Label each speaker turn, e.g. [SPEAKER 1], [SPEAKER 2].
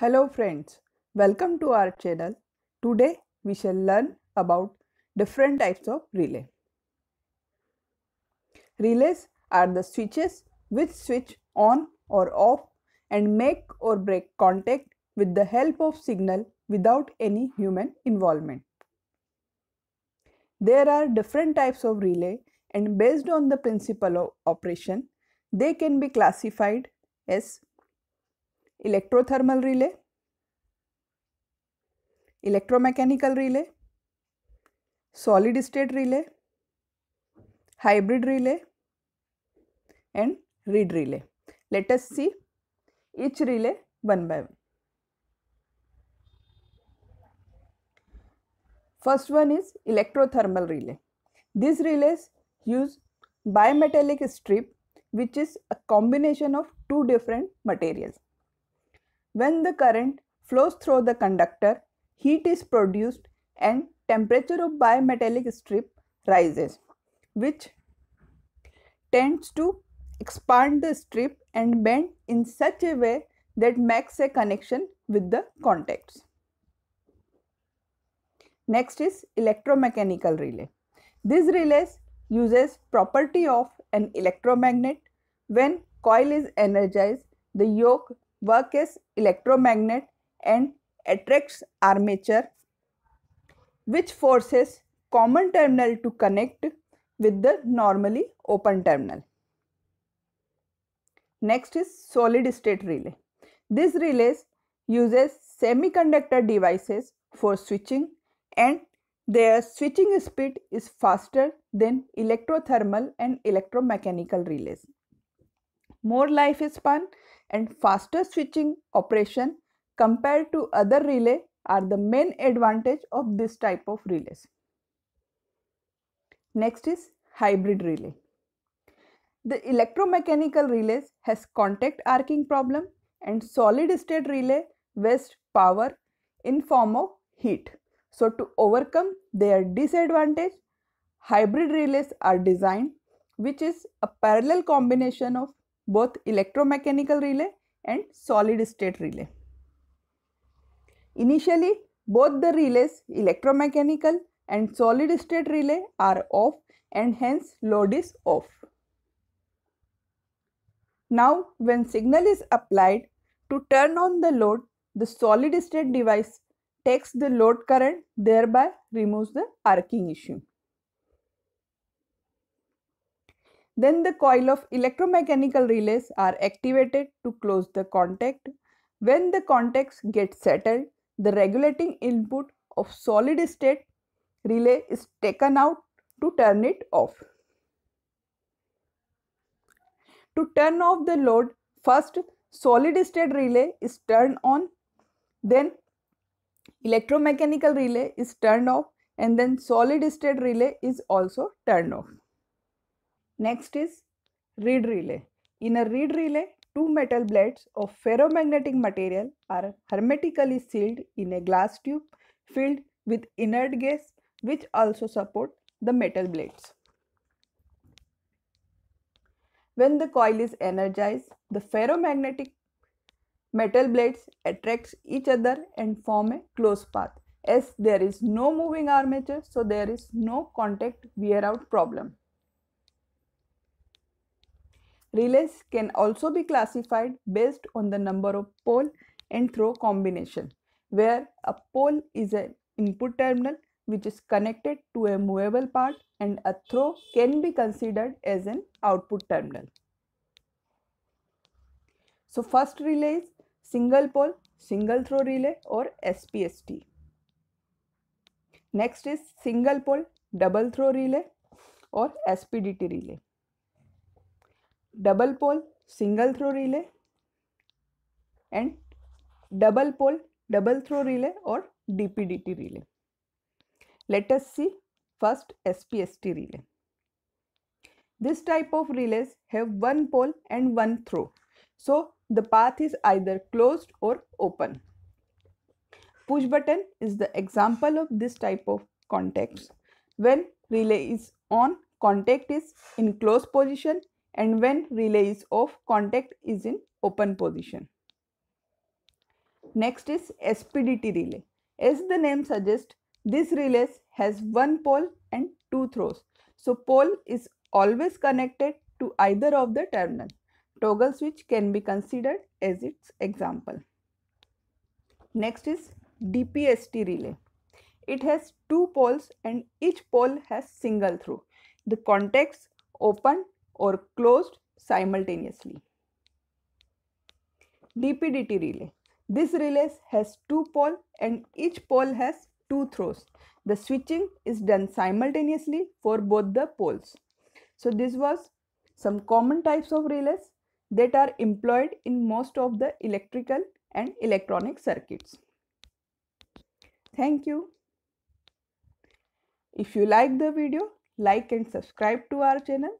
[SPEAKER 1] Hello friends, welcome to our channel. Today we shall learn about different types of relay. Relays are the switches which switch on or off and make or break contact with the help of signal without any human involvement. There are different types of relay and based on the principle of operation, they can be classified as electrothermal relay electromechanical relay solid state relay hybrid relay and reed relay let us see each relay one by first one is electrothermal relay this relay use bimetallic strip which is a combination of two different materials When the current flows through the conductor, heat is produced and temperature of bimetallic strip rises, which tends to expand the strip and bend in such a way that makes a connection with the contacts. Next is electromechanical relay. This relay uses property of an electromagnet. When coil is energized, the yoke work as electromagnet and attracts armature which forces common terminal to connect with the normally open terminal. Next is solid state relay. This relay uses semiconductor devices for switching and their switching speed is faster than electrothermal and electromechanical relays more life span and faster switching operation compared to other relay are the main advantage of this type of relays. Next is hybrid relay. The electromechanical relays has contact arcing problem and solid state relay waste power in form of heat. So to overcome their disadvantage, hybrid relays are designed which is a parallel combination of both electromechanical relay and solid state relay. Initially, both the relays electromechanical and solid state relay are off and hence load is off. Now, when signal is applied to turn on the load, the solid state device takes the load current thereby removes the arcing issue. Then the coil of electromechanical relays are activated to close the contact. When the contacts get settled, the regulating input of solid state relay is taken out to turn it off. To turn off the load, first solid state relay is turned on, then electromechanical relay is turned off and then solid state relay is also turned off. Next is reed relay. In a reed relay, two metal blades of ferromagnetic material are hermetically sealed in a glass tube filled with inert gas which also support the metal blades. When the coil is energized, the ferromagnetic metal blades attract each other and form a closed path. As there is no moving armature, so there is no contact wear out problem. Relays can also be classified based on the number of pole and throw combination, where a pole is an input terminal which is connected to a movable part and a throw can be considered as an output terminal. So first relay is single pole, single throw relay or SPST. Next is single pole, double throw relay or SPDT relay double pole single throw relay and double pole double throw relay or DPDT relay. Let us see first SPST relay. This type of relays have one pole and one throw. So the path is either closed or open. Push button is the example of this type of context. When relay is on, contact is in closed position and when relay is off contact is in open position. Next is SPDT relay. As the name suggests this relay has one pole and two throws. So pole is always connected to either of the terminal. Toggle switch can be considered as its example. Next is DPST relay. It has two poles and each pole has single throw. The contacts open or closed simultaneously. DPDT relay. This relay has two pole and each pole has two throws. The switching is done simultaneously for both the poles. So this was some common types of relays that are employed in most of the electrical and electronic circuits. Thank you. If you like the video, like and subscribe to our channel